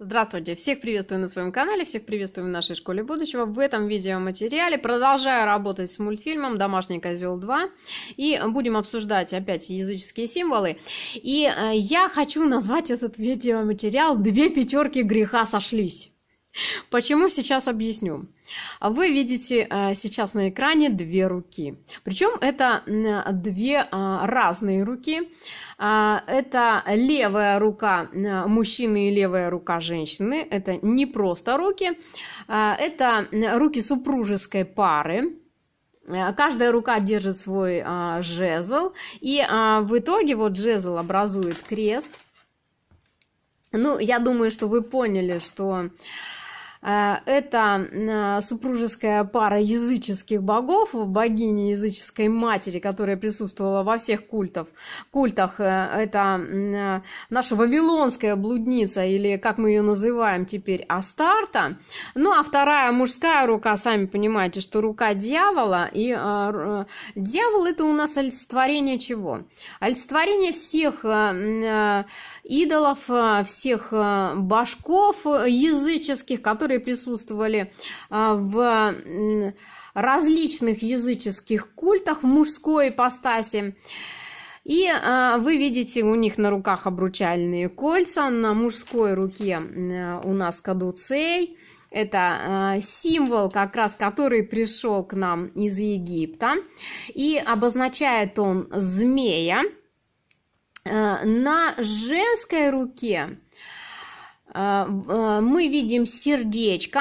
Здравствуйте! Всех приветствую на своем канале, всех приветствую в нашей школе будущего. В этом видеоматериале продолжаю работать с мультфильмом «Домашний козел 2» и будем обсуждать опять языческие символы. И э, я хочу назвать этот видеоматериал «Две пятерки греха сошлись». Почему сейчас объясню? Вы видите э, сейчас на экране две руки. Причем это две а, разные руки. А, это левая рука мужчины и левая рука женщины. Это не просто руки. А, это руки супружеской пары. Э, каждая рука держит свой жезл, и в итоге вот жезл образует крест. Ну, я думаю, что вы поняли, что Э, это э, супружеская пара языческих богов, богини языческой матери, которая присутствовала во всех культов. культах. Э, это наша вавилонская блудница, или как мы ее называем теперь, Астарта. Ну, а вторая мужская рука, сами понимаете, что рука дьявола. И дьявол это у нас олицетворение чего? Олицетворение всех идолов, всех башков языческих, которые которые присутствовали а, в различных языческих культах в мужской ипостаси. И а, вы видите, у них на руках обручальные кольца, на мужской руке у нас кадуцей. Это а, символ, как раз который пришел к нам из Египта. И обозначает он змея. на женской руке а, а, мы видим сердечко.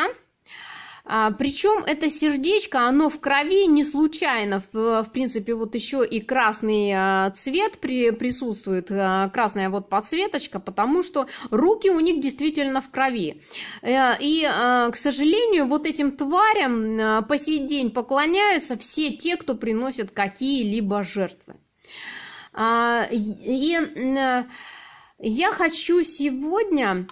А, Причем это сердечко, оно в крови не случайно. В принципе, вот еще и красный цвет при, присутствует, красная вот подсветочка, потому что руки у них действительно в крови. Э, и, к сожалению, вот этим тварям по сей день поклоняются все те, кто приносит какие-либо жертвы. И э, я хочу сегодня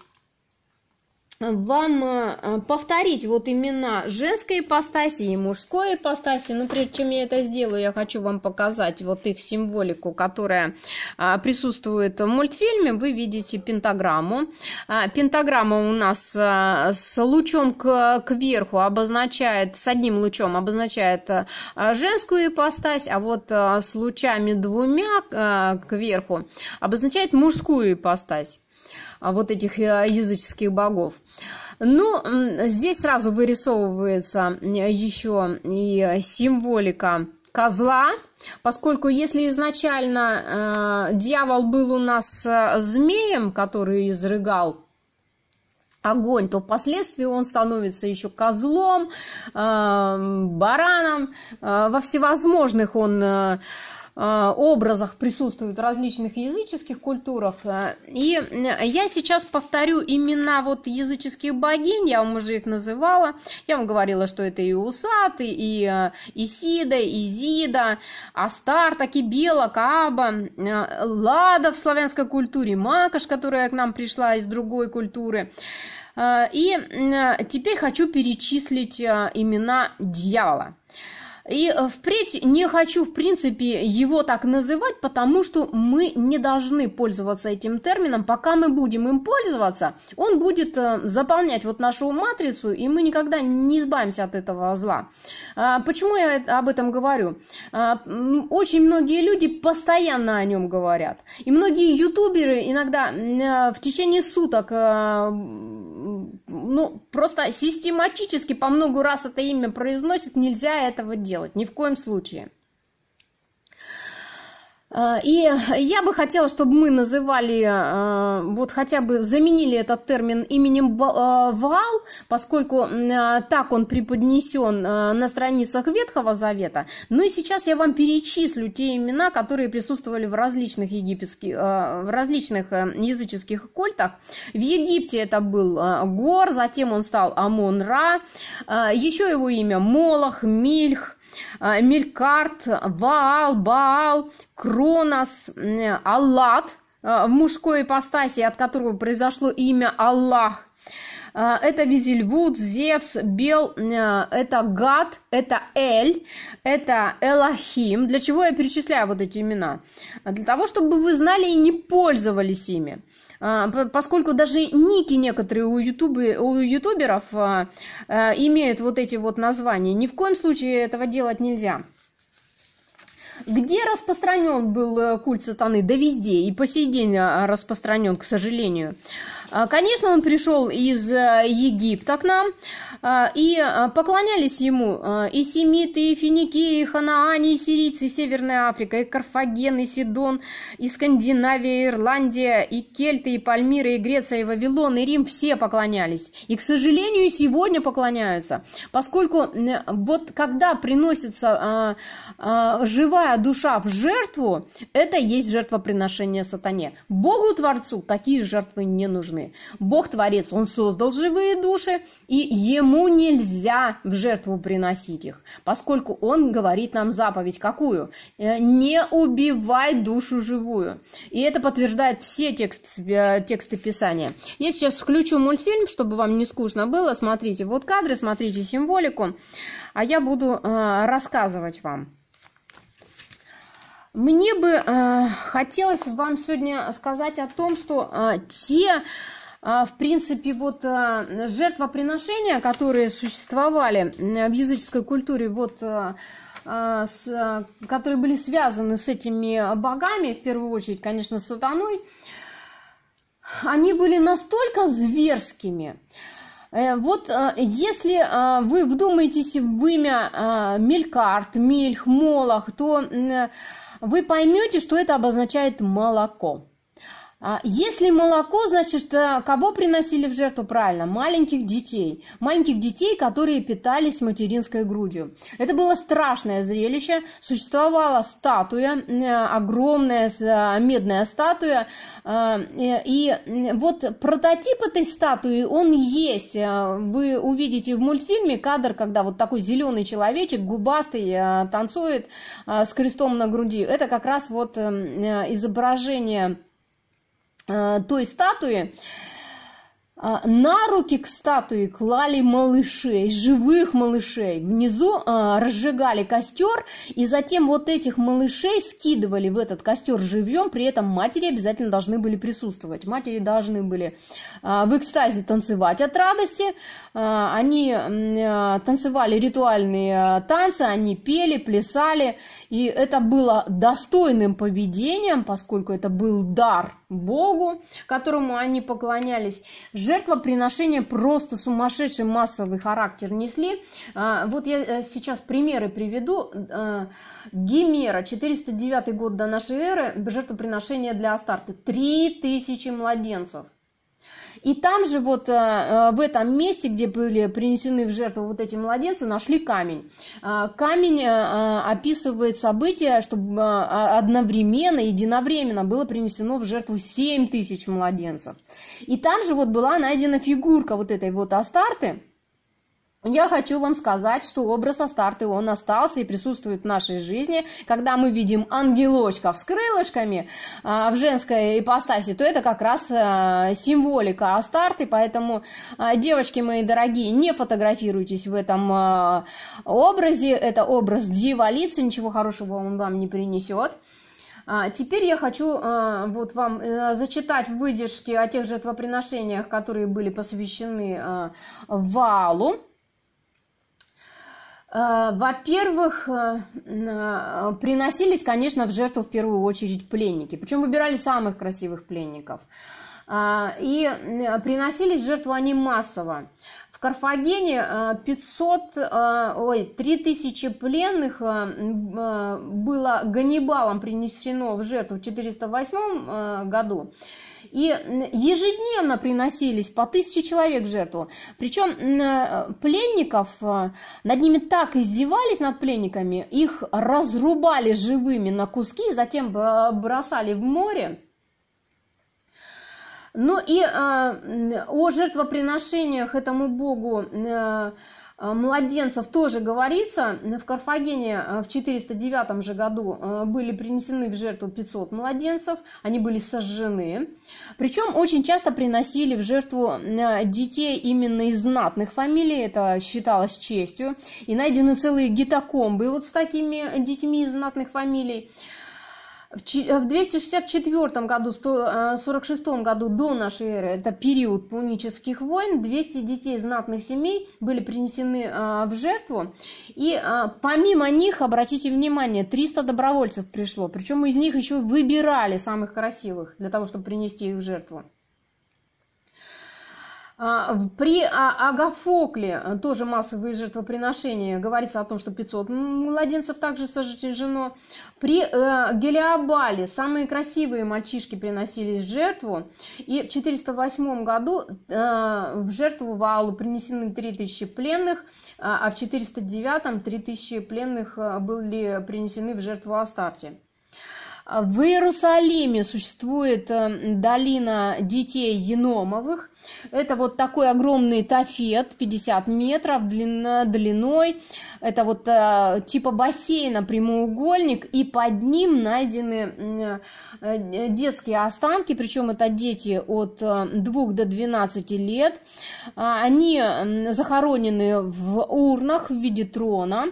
вам э, повторить вот имена женской ипостаси и мужской ипостаси. Но ну, прежде чем я это сделаю, я хочу вам показать вот их символику, которая а, присутствует в мультфильме. Вы видите пентаграмму. А, пентаграмма у нас а, с лучом к кверху обозначает, с одним лучом обозначает женскую ипостась, а вот с лучами двумя кверху обозначает мужскую ипостась. А, вот этих э, языческих богов. Ну, здесь сразу вырисовывается еще и символика козла, поскольку если изначально э, дьявол был у нас э, змеем, который изрыгал огонь, то впоследствии он становится еще козлом, э, бараном, во всевозможных он Э, образах присутствуют в различных языческих культурах. Э, и э, я сейчас повторю имена вот языческих богинь, я вам уже их называла. Я вам говорила, что это и Усат, и Исида, и Зида, Астарта, Кибела, Кааба, Лада в славянской культуре, Макаш, которая к нам пришла из другой культуры. И теперь хочу перечислить имена дьявола. И э, впредь не хочу, в принципе, его так называть, потому что мы не должны пользоваться этим термином. Пока мы будем им пользоваться, он будет э, заполнять вот нашу матрицу, и мы никогда не избавимся от этого зла. А, почему я об этом говорю? А, очень многие люди постоянно о нем говорят. И многие ютуберы иногда э, в течение суток ну, просто систематически по много раз это имя произносят, нельзя этого делать делать, ни в коем случае. А, и я бы хотела, чтобы мы называли, а, вот хотя бы заменили этот термин именем а, Вал, поскольку так он преподнесен на страницах Ветхого Завета. Ну и сейчас я вам перечислю те имена, которые присутствовали в различных, египетских, в различных языческих культах. В Египте это был Гор, затем он стал Амон-Ра, еще его имя Молох, Мильх – Э, Мелькарт, Ваал, Баал, Кронос, Аллат э, в мужской ипостаси, от которого произошло имя Аллах. Э, это Визельвуд, Зевс, Бел, это Гад, это Эль, это Элохим. Для чего я перечисляю вот эти имена? Для того, чтобы вы знали и не пользовались ими. А, поскольку даже ники некоторые у, ютубы, у ютуберов а, а, имеют вот эти вот названия, ни в коем случае этого делать нельзя. Где распространен был э, культ сатаны? Да везде. И по сей день распространен, к сожалению. А, конечно, он пришел из э, Египта к нам, а, и э, поклонялись ему э, и семиты, и финикии, и ханаане, и сирийцы, и Северная Африка, и Карфаген, и Сидон, и Скандинавия, и Ирландия, и Кельты, и Пальмира, и Греция, и Вавилон, и Рим все поклонялись. И, к сожалению, и сегодня поклоняются, поскольку вот когда приносится а, живая душа в жертву, это есть жертвоприношение сатане. Богу Творцу такие жертвы не нужны разумные. Бог-творец, он создал живые души, и ему нельзя в жертву приносить их, поскольку он говорит нам заповедь какую? Э, не убивай душу живую. И это подтверждает все тексты, э, тексты Писания. Я сейчас включу мультфильм, чтобы вам не скучно было. Смотрите вот кадры, смотрите символику, а я буду э, рассказывать вам. Мне бы э, хотелось вам сегодня сказать о том, что э, те, э, в принципе, вот э, жертвоприношения, которые существовали э, в языческой культуре, вот э, э с, э, которые были связаны с этими богами, в первую очередь, конечно, сатаной, они были настолько зверскими, э, Э, вот э, если э, вы вдумаетесь в имя мелькарт, мельх, молох, то вы поймете, что это обозначает молоко. А если молоко, значит, э, кого приносили в жертву правильно? Маленьких детей. Маленьких детей, которые питались материнской грудью. Это было страшное зрелище. Существовала статуя, э, огромная э, медная статуя. И вот прототип этой статуи, он есть. Вы увидите в мультфильме кадр, когда вот такой зеленый человечек, губастый, танцует с крестом на груди. Это как раз вот эм, изображение Э, той статуи, э, на руки к статуе клали малышей, живых малышей. Внизу э, разжигали костер, и затем вот этих малышей скидывали в этот костер живьем, при этом матери обязательно должны были присутствовать. Матери должны были в экстазе танцевать от радости. они танцевали ритуальные танцы, они пели, плясали, и это было достойным поведением, поскольку это был дар Богу, которому они поклонялись. Жертвоприношения просто сумасшедший массовый характер несли. А, вот я э, сейчас примеры приведу. Э, Гимера, 409 год до нашей эры, жертвоприношение для Астарты. 3000 младенцев. И там же вот э, э, в этом месте, где были принесены в жертву вот эти младенцы, нашли камень. Э, камень описывает события, чтобы а, одновременно, единовременно было принесено в жертву 7 тысяч младенцев. И там же вот была найдена фигурка вот этой вот Астарты, я хочу вам сказать, что образ Астарты, он остался и присутствует в нашей жизни. Когда мы видим ангелочков с крылышками а, в женской ипостаси, то это как раз а, символика Астарты. Поэтому, а, девочки мои дорогие, не фотографируйтесь в этом а, образе. Это образ дьяволицы, ничего хорошего он вам не принесет. А, теперь я хочу а, вот вам э, зачитать выдержки о тех жертвоприношениях, которые были посвящены а, Валу. Э, во-первых, э, э, приносились, конечно, в жертву в первую очередь пленники. Причем выбирали самых красивых пленников. А, и приносились жертву они массово. Карфагене 500, э, э, ой, 3000 пленных э, было Ганнибалом принесено в жертву в 408 году. И ежедневно приносились по тысяче человек жертву. Причем пленников, над ними так издевались, над пленниками, их разрубали живыми на куски, затем бросали в море. Ну и э, о жертвоприношениях этому богу э, младенцев тоже говорится. В Карфагене э, в 409 же году были принесены в жертву 500 младенцев, они были сожжены. Причем очень часто приносили в жертву детей именно из знатных фамилий, это считалось честью. И найдены целые гитокомбы вот с такими детьми из знатных фамилий. В 264 э, году, 46 э, году до нашей эры, это период пунических войн, 200 детей знатных семей были принесены э, в жертву. И помимо них, обратите внимание, 300 добровольцев пришло. Причем из них еще выбирали самых красивых для того, чтобы принести их в жертву. А, при а, Агафокле э, тоже массовые жертвоприношения. Говорится о том, что 500 младенцев также сожжено. При э, Гелиобале самые красивые мальчишки приносились в жертву. И в 408 году э, в жертву валу принесены 3000 пленных, а, а в 409 3000 пленных были принесены в жертву Астарте. В Иерусалиме существует э, долина детей Еномовых. Это вот такой огромный тафет, 50 метров длина, длиной. Это вот э, типа бассейна прямоугольник, и под ним найдены э, детские останки, причем это дети от э, 2 до 12 лет. А, они захоронены в урнах в виде трона.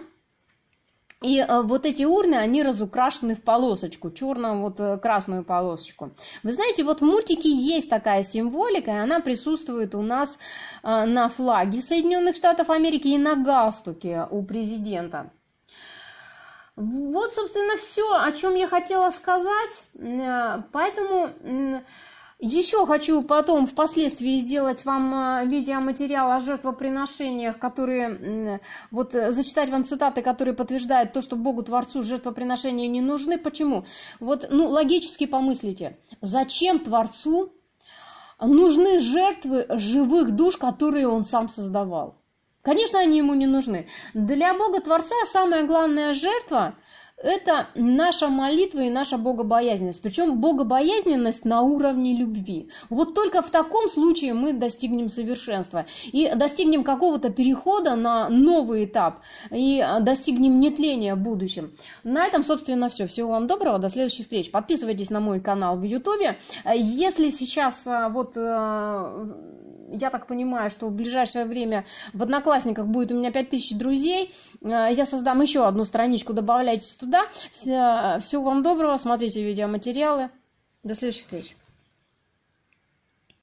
И э, вот эти урны, они разукрашены в полосочку, черную вот э, красную полосочку. Вы знаете, вот в мультике есть такая символика, и она присутствует у нас э, на флаге Соединенных Штатов Америки и на галстуке у президента. Вот, собственно, все, о чем я хотела сказать. Поэтому еще хочу потом впоследствии сделать вам э, видеоматериал о жертвоприношениях, которые, вот э, зачитать вам цитаты, которые подтверждают то, что Богу Творцу жертвоприношения не нужны. Почему? Вот, ну, логически помыслите, зачем Творцу нужны жертвы живых душ, которые он сам создавал? Конечно, они ему не нужны. Для Бога Творца самая главная жертва это наша молитва и наша богобоязненность. Причем богобоязненность на уровне любви. Вот только в таком случае мы достигнем совершенства. И достигнем какого-то перехода на новый этап. И достигнем нетления в будущем. На этом, собственно, все. Всего вам доброго. До следующих встреч. Подписывайтесь на мой канал в Ютубе. Если сейчас а, вот а, я так понимаю, что в ближайшее время в Одноклассниках будет у меня 5000 друзей. Э, я создам еще одну страничку, добавляйтесь туда. Э, всего вам доброго, смотрите видеоматериалы. До следующих встреч.